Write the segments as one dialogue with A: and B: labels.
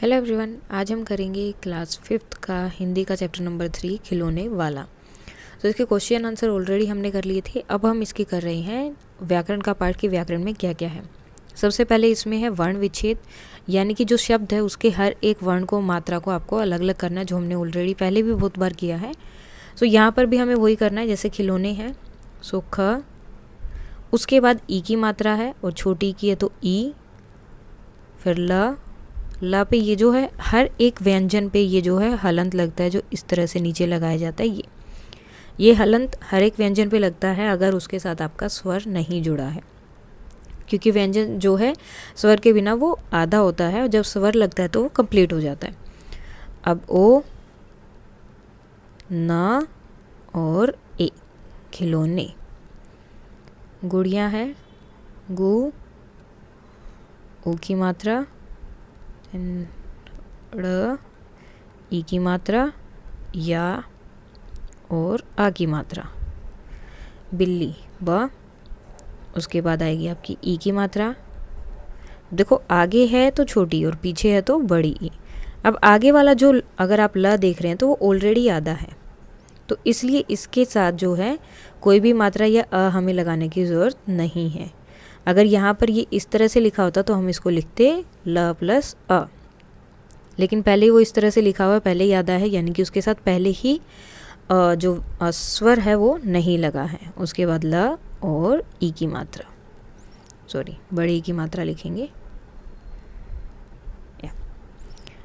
A: hello everyone आज हम करेंगे क्लास फिफ्थ का हिंदी का चैप्टर नंबर थ्री खिलौने वाला तो इसके क्वेश्चन आंसर ऑलरेडी हमने कर लिए थे अब हम इसकी कर रहे हैं व्याकरण का पार्ट कि व्याकरण में क्या क्या है सबसे पहले इसमें है वर्ण विच्छेद यानी कि जो शब्द है उसके हर एक वर्ण को मात्रा को आपको अलग अलग करना है जो हमने ऑलरेडी पहले भी बहुत बार किया है सो so, यहाँ पर भी हमें वही करना है जैसे खिलौने हैं सो so, ख उसके बाद ई की मात्रा है और छोटी की है तो ई फिर ल ला पे ये जो है हर एक व्यंजन पे ये जो है हलंत लगता है जो इस तरह से नीचे लगाया जाता है ये ये हलंत हर एक व्यंजन पे लगता है अगर उसके साथ आपका स्वर नहीं जुड़ा है क्योंकि व्यंजन जो है स्वर के बिना वो आधा होता है और जब स्वर लगता है तो वो कंप्लीट हो जाता है अब ओ न और ए खिलौने गुड़िया है गु ऊ की मात्रा इन ड़ ई की मात्रा या और आ की मात्रा बिल्ली ब उसके बाद आएगी आपकी ई की मात्रा देखो आगे है तो छोटी और पीछे है तो बड़ी ई अब आगे वाला जो अगर आप ल देख रहे हैं तो वो ऑलरेडी आधा है तो इसलिए इसके साथ जो है कोई भी मात्रा या अ हमें लगाने की ज़रूरत नहीं है अगर यहाँ पर ये इस तरह से लिखा होता तो हम इसको लिखते ल प्लस अ लेकिन पहले वो इस तरह से लिखा हुआ पहले याद आया है यानी कि उसके साथ पहले ही जो स्वर है वो नहीं लगा है उसके बाद ल और ई की मात्रा सॉरी बड़े ई की मात्रा लिखेंगे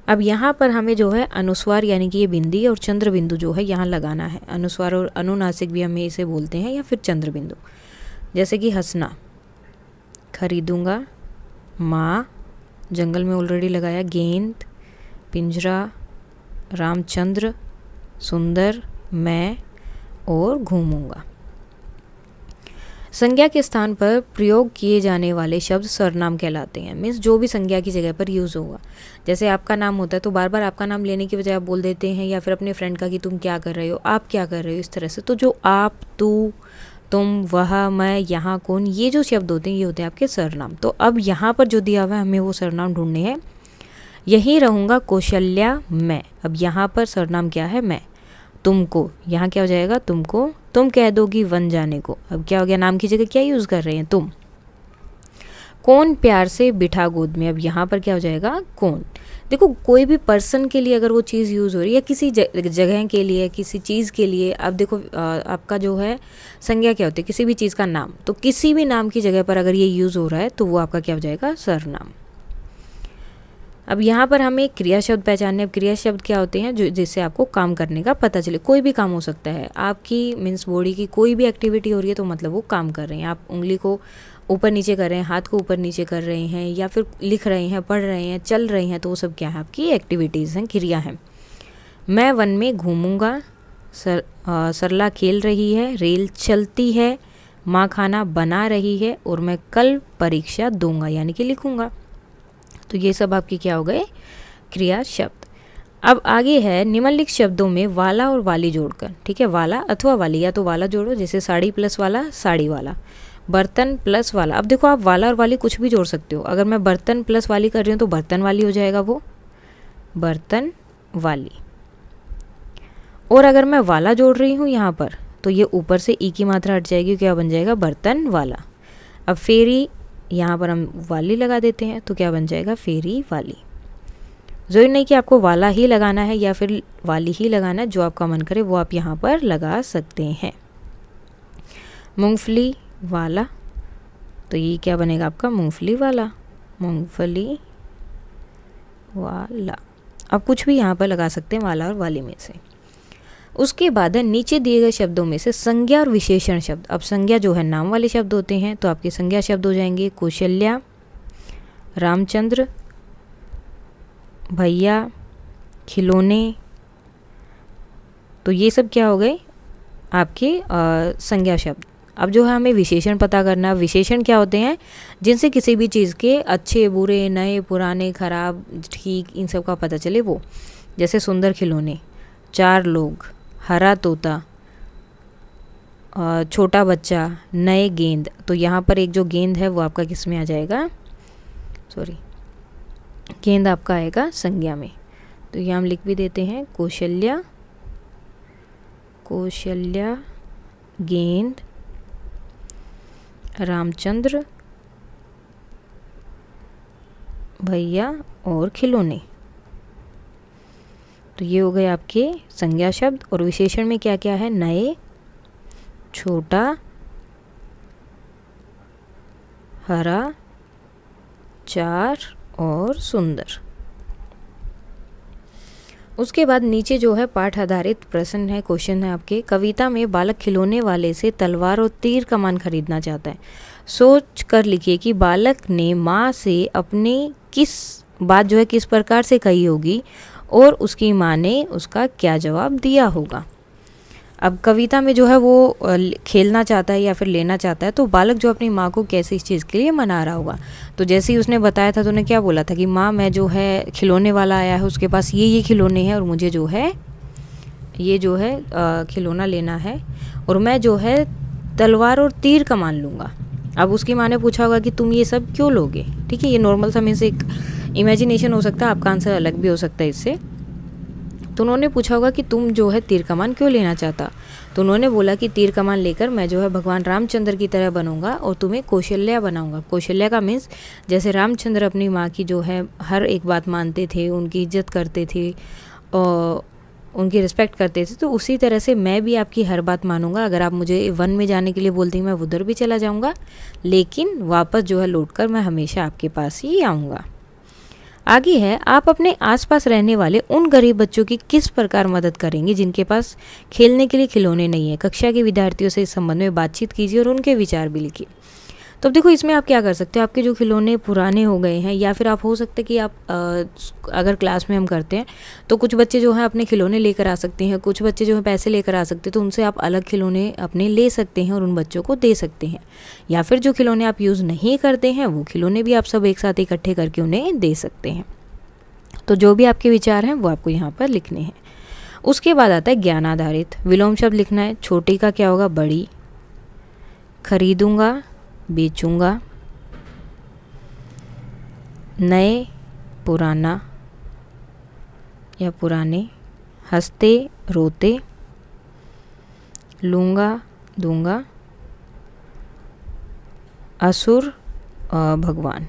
A: अब यहाँ पर हमें जो है अनुस्वार यानी कि ये बिंदी और चंद्र बिंदु जो है यहाँ लगाना है अनुस्वार और अनुनासिक भी हमें इसे बोलते हैं या फिर चंद्र बिंदु जैसे कि हंसना खरीदूंगा माँ जंगल में ऑलरेडी लगाया गेंद पिंजरा रामचंद्र सुंदर मैं और घूमूंगा संज्ञा के स्थान पर प्रयोग किए जाने वाले शब्द सरनाम कहलाते हैं मीन्स जो भी संज्ञा की जगह पर यूज़ होगा जैसे आपका नाम होता है तो बार बार आपका नाम लेने की बजाय आप बोल देते हैं या फिर अपने फ्रेंड का कि तुम क्या कर रहे हो आप क्या कर रहे हो इस तरह से तो जो आप तू तुम वह मैं यहाँ कौन ये जो शब्द होते हैं ये होते हैं आपके सरनाम तो अब यहाँ पर जो दिया हुआ है हमें वो सरनाम ढूंढने हैं यहीं रहूँगा कौशल्या मैं अब यहाँ पर सरनाम क्या है मैं तुमको यहाँ क्या हो जाएगा तुमको तुम कह दोगी वन जाने को अब क्या हो गया नाम की जगह क्या यूज़ कर रहे हैं तुम कौन प्यार से बिठा गोद में अब यहाँ पर क्या हो जाएगा कौन देखो कोई भी पर्सन के लिए अगर वो चीज़ यूज़ हो रही है या किसी जगह के लिए किसी चीज़ के लिए अब देखो आपका जो है संज्ञा क्या होती है किसी भी चीज़ का नाम तो किसी भी नाम की जगह पर अगर ये यूज़ हो रहा है तो वो आपका क्या हो जाएगा सरनाम अब यहाँ पर हमें क्रिया शब्द पहचानने अब क्रिया शब्द क्या होते हैं जो जिससे आपको काम करने का पता चले कोई भी काम हो सकता है आपकी मीन्स बॉडी की कोई भी एक्टिविटी हो रही है तो मतलब वो काम कर रहे हैं आप उंगली को ऊपर नीचे कर रहे हैं हाथ को ऊपर नीचे कर रहे हैं या फिर लिख रहे हैं पढ़ रहे हैं चल रहे हैं तो वो सब क्या है आपकी एक्टिविटीज़ हैं क्रिया हैं मैं वन में घूमूंगा सर आ, सरला खेल रही है रेल चलती है माँ खाना बना रही है और मैं कल परीक्षा दूंगा यानी कि लिखूंगा तो ये सब आपके क्या हो गए क्रिया शब्द अब आगे है निम्नलिखित शब्दों में वाला और वाली जोड़कर ठीक है वाला अथवा वाली या तो वाला जोड़ो जैसे साड़ी प्लस वाला साड़ी वाला बर्तन प्लस वाला अब देखो आप वाला और वाली कुछ भी जोड़ सकते हो अगर मैं बर्तन प्लस वाली कर रही हूँ तो बर्तन वाली हो जाएगा वो बर्तन वाली और अगर मैं वाला जोड़ रही हूँ यहाँ पर तो ये ऊपर से ई e की मात्रा हट जाएगी क्या बन जाएगा बर्तन वाला अब फेरी यहाँ पर हम वाली लगा देते हैं तो क्या बन जाएगा फेरी वाली जरूरी नहीं कि आपको वाला ही लगाना है या फिर वाली ही लगाना है जो आपका मन करे वो आप यहाँ पर लगा सकते हैं मूंगफली वाला तो ये क्या बनेगा आपका मूंगफली वाला मूंगफली वाला आप कुछ भी यहाँ पर लगा सकते हैं वाला और वाली में से उसके बाद है नीचे दिए गए शब्दों में से संज्ञा और विशेषण शब्द अब संज्ञा जो है नाम वाले शब्द होते हैं तो आपके संज्ञा शब्द हो जाएंगे कौशल्या रामचंद्र भैया खिलौने तो ये सब क्या हो गए आपके संज्ञा शब्द अब जो है हमें विशेषण पता करना विशेषण क्या होते हैं जिनसे किसी भी चीज़ के अच्छे बुरे नए पुराने खराब ठीक इन सब का पता चले वो जैसे सुंदर खिलौने चार लोग हरा तोता छोटा बच्चा नए गेंद तो यहाँ पर एक जो गेंद है वो आपका किस में आ जाएगा सॉरी गेंद आपका आएगा संज्ञा में तो ये हम लिख भी देते हैं कौशल्या कौशल्या गेंद रामचंद्र भैया और खिलौने तो ये हो गए आपके संज्ञा शब्द और विशेषण में क्या क्या है नए छोटा हरा चार और सुंदर उसके बाद नीचे जो है पाठ आधारित प्रश्न है क्वेश्चन है आपके कविता में बालक खिलौने वाले से तलवार और तीर कमान खरीदना चाहता है सोच कर लिखिए कि बालक ने माँ से अपने किस बात जो है किस प्रकार से कही होगी और उसकी माँ ने उसका क्या जवाब दिया होगा अब कविता में जो है वो खेलना चाहता है या फिर लेना चाहता है तो बालक जो अपनी माँ को कैसे इस चीज़ के लिए मना रहा होगा तो जैसे ही उसने बताया था तो उन्हें क्या बोला था कि माँ मैं जो है खिलौने वाला आया है उसके पास ये ये खिलौने हैं और मुझे जो है ये जो है खिलौना लेना है और मैं जो है तलवार और तीर का मान लूँगा अब उसकी माँ ने पूछा होगा कि तुम ये सब क्यों लोगे ठीक है ये नॉर्मल समय से एक इमेजिनेशन हो सकता है आपका आंसर अलग भी हो सकता है इससे तो उन्होंने पूछा होगा कि तुम जो है तीर कमान क्यों लेना चाहता तो उन्होंने बोला कि तीर कमान लेकर मैं जो है भगवान रामचंद्र की तरह बनूंगा और तुम्हें कौशल्या बनाऊंगा कौशल्या का मीन्स जैसे रामचंद्र अपनी माँ की जो है हर एक बात मानते थे उनकी इज्जत करते थे और उनकी रिस्पेक्ट करते थे तो उसी तरह से मैं भी आपकी हर बात मानूंगा अगर आप मुझे वन में जाने के लिए बोलते हैं मैं उधर भी चला जाऊंगा लेकिन वापस जो है लौट कर मैं हमेशा आपके पास ही आऊँगा आगे है आप अपने आसपास रहने वाले उन गरीब बच्चों की किस प्रकार मदद करेंगे जिनके पास खेलने के लिए खिलौने नहीं है कक्षा के विद्यार्थियों से इस संबंध में बातचीत कीजिए और उनके विचार भी लिखिए तो अब देखो इसमें आप क्या कर सकते हो आपके जो खिलौने पुराने हो गए हैं या फिर आप हो सकते कि आप आ, अगर क्लास में हम करते हैं तो कुछ बच्चे जो हैं अपने खिलौने लेकर आ सकते हैं कुछ बच्चे जो हैं पैसे लेकर आ सकते हैं तो उनसे आप अलग खिलौने अपने ले सकते हैं और उन बच्चों को दे सकते हैं या फिर जो खिलौने आप यूज़ नहीं करते हैं वो खिलौने भी आप सब एक साथ इकट्ठे करके उन्हें दे सकते हैं तो जो भी आपके विचार हैं वो आपको यहाँ पर लिखने हैं उसके बाद आता है ज्ञान आधारित विलोम शब्द लिखना है छोटी का क्या होगा बड़ी खरीदूंगा बेचूंगा नए पुराना या पुराने हंसते रोते लूंगा दूंगा असुर भगवान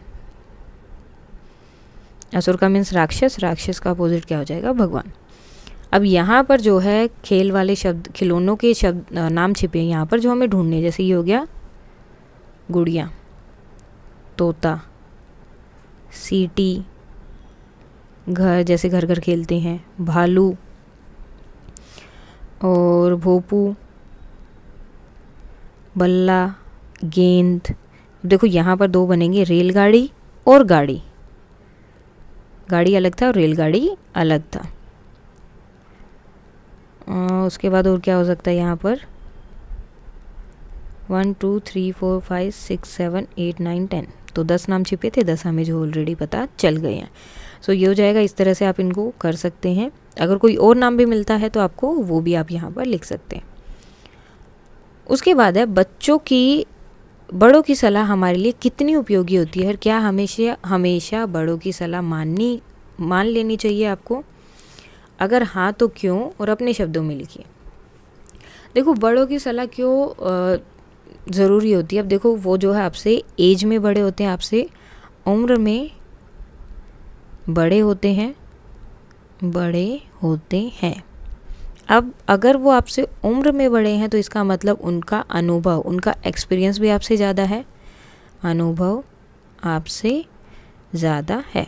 A: असुर का मीन्स राक्षस राक्षस का अपोजिट क्या हो जाएगा भगवान अब यहाँ पर जो है खेल वाले शब्द खिलौनों के शब्द नाम छिपे हैं यहाँ पर जो हमें ढूंढने जैसे ये हो गया गुड़िया तोता सीटी घर जैसे घर घर खेलते हैं भालू और भोपू बल्ला गेंद देखो यहाँ पर दो बनेंगे रेलगाड़ी और गाड़ी गाड़ी अलग था और रेलगाड़ी अलग था उसके बाद और क्या हो सकता है यहाँ पर one two three four five six seven eight nine ten तो दस नाम छिपे थे दस हमें जो ऑलरेडी पता चल गए हैं सो so, ये हो जाएगा इस तरह से आप इनको कर सकते हैं अगर कोई और नाम भी मिलता है तो आपको वो भी आप यहाँ पर लिख सकते हैं उसके बाद है बच्चों की बड़ों की सलाह हमारे लिए कितनी उपयोगी होती है और क्या हमेशा हमेशा बड़ों की सलाह माननी मान लेनी चाहिए आपको अगर हाँ तो क्यों और अपने शब्दों में लिखिए देखो बड़ों की सलाह क्यों ज़रूरी होती है अब देखो वो जो है आपसे एज में बड़े होते हैं आपसे उम्र में बड़े होते हैं बड़े होते हैं अब अगर वो आपसे उम्र में बड़े हैं तो इसका मतलब उनका अनुभव उनका एक्सपीरियंस भी आपसे ज़्यादा है अनुभव आपसे ज़्यादा है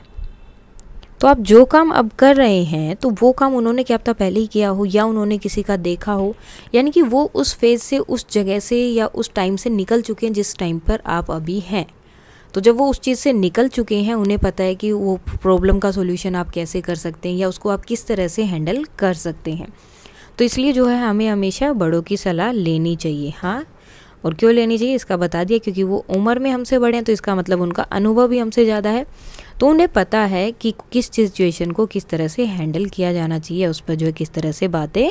A: तो आप जो काम अब कर रहे हैं तो वो काम उन्होंने क्या पता पहले ही किया हो या उन्होंने किसी का देखा हो यानी कि वो उस फेज से उस जगह से या उस टाइम से निकल चुके हैं जिस टाइम पर आप अभी हैं तो जब वो उस चीज़ से निकल चुके हैं उन्हें पता है कि वो प्रॉब्लम का सोल्यूशन आप कैसे कर सकते हैं या उसको आप किस तरह से हैंडल कर सकते हैं तो इसलिए जो है हमें हमेशा बड़ों की सलाह लेनी चाहिए हाँ और क्यों लेनी चाहिए इसका बता दिया क्योंकि वो उम्र में हमसे बड़े हैं तो इसका मतलब उनका अनुभव भी हमसे ज़्यादा है तो उन्हें पता है कि किस सिचुएशन को किस तरह से हैंडल किया जाना चाहिए उस पर जो है किस तरह से बातें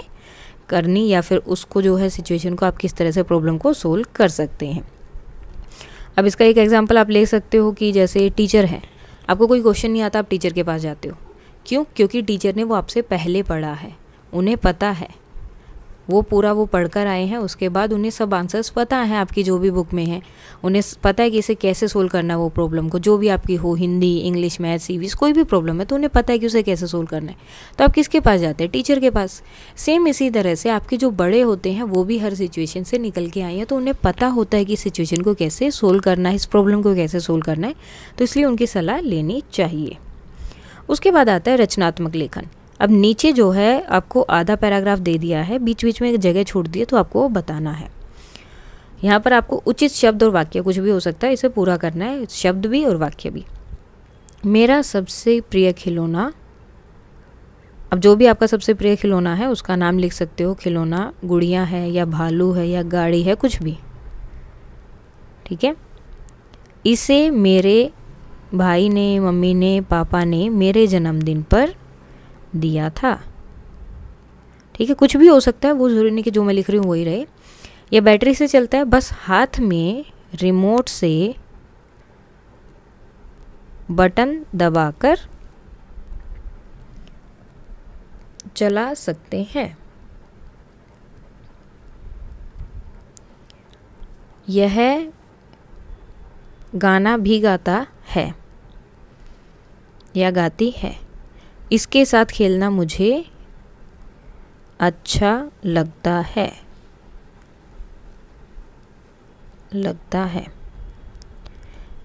A: करनी या फिर उसको जो है सिचुएशन को आप किस तरह से प्रॉब्लम को सोल्व कर सकते हैं अब इसका एक एग्जाम्पल आप ले सकते हो कि जैसे टीचर है आपको कोई क्वेश्चन नहीं आता आप टीचर के पास जाते हो क्यों क्योंकि टीचर ने वो आपसे पहले पढ़ा है उन्हें पता है वो पूरा वो पढ़कर आए हैं उसके बाद उन्हें सब आंसर्स पता है आपकी जो भी बुक में है उन्हें पता है कि इसे कैसे सोल्व करना है वो प्रॉब्लम को जो भी आपकी हो हिंदी इंग्लिश मैथ सी कोई भी प्रॉब्लम है तो उन्हें पता है कि उसे कैसे सोल्व करना है तो आप किसके पास जाते हैं टीचर के पास सेम इसी तरह से आपके जो बड़े होते हैं वो भी हर सिचुएशन से निकल के आए हैं तो उन्हें पता होता है कि सिचुएशन को कैसे सोल्व करना है इस प्रॉब्लम को कैसे सोल्व करना है तो इसलिए उनकी सलाह लेनी चाहिए उसके बाद आता है रचनात्मक लेखन अब नीचे जो है आपको आधा पैराग्राफ दे दिया है बीच बीच में एक जगह छोड़ दी है तो आपको बताना है यहाँ पर आपको उचित शब्द और वाक्य कुछ भी हो सकता है इसे पूरा करना है शब्द भी और वाक्य भी मेरा सबसे प्रिय खिलौना अब जो भी आपका सबसे प्रिय खिलौना है उसका नाम लिख सकते हो खिलौना गुड़िया है या भालू है या गाड़ी है कुछ भी ठीक है इसे मेरे भाई ने मम्मी ने पापा ने मेरे जन्मदिन पर दिया था ठीक है कुछ भी हो सकता है वो ज़रूरी नहीं कि जो मैं लिख रही हूँ वही रहे यह बैटरी से चलता है बस हाथ में रिमोट से बटन दबाकर चला सकते हैं यह गाना भी गाता है या गाती है इसके साथ खेलना मुझे अच्छा लगता है लगता है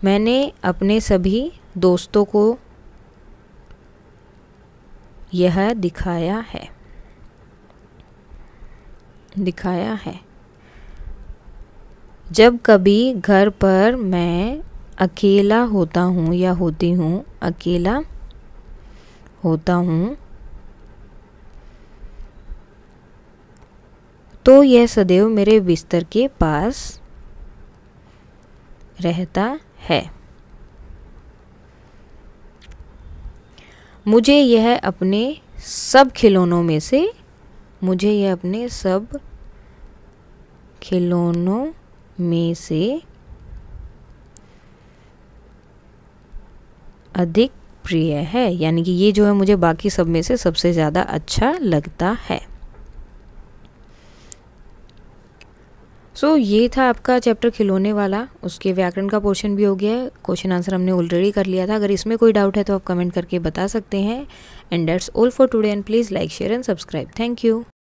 A: मैंने अपने सभी दोस्तों को यह दिखाया है दिखाया है जब कभी घर पर मैं अकेला होता हूँ या होती हूँ अकेला होता हूँ तो यह सदैव मेरे बिस्तर के पास रहता है मुझे यह अपने सब खिलौनों में से मुझे यह अपने सब खिलौनों में से अधिक प्रिय है यानी कि ये जो है मुझे बाकी सब में से सबसे ज़्यादा अच्छा लगता है सो so, ये था आपका चैप्टर खिलौने वाला उसके व्याकरण का पोर्शन भी हो गया है क्वेश्चन आंसर हमने ऑलरेडी कर लिया था अगर इसमें कोई डाउट है तो आप कमेंट करके बता सकते हैं and that's all for today and please like share and subscribe thank you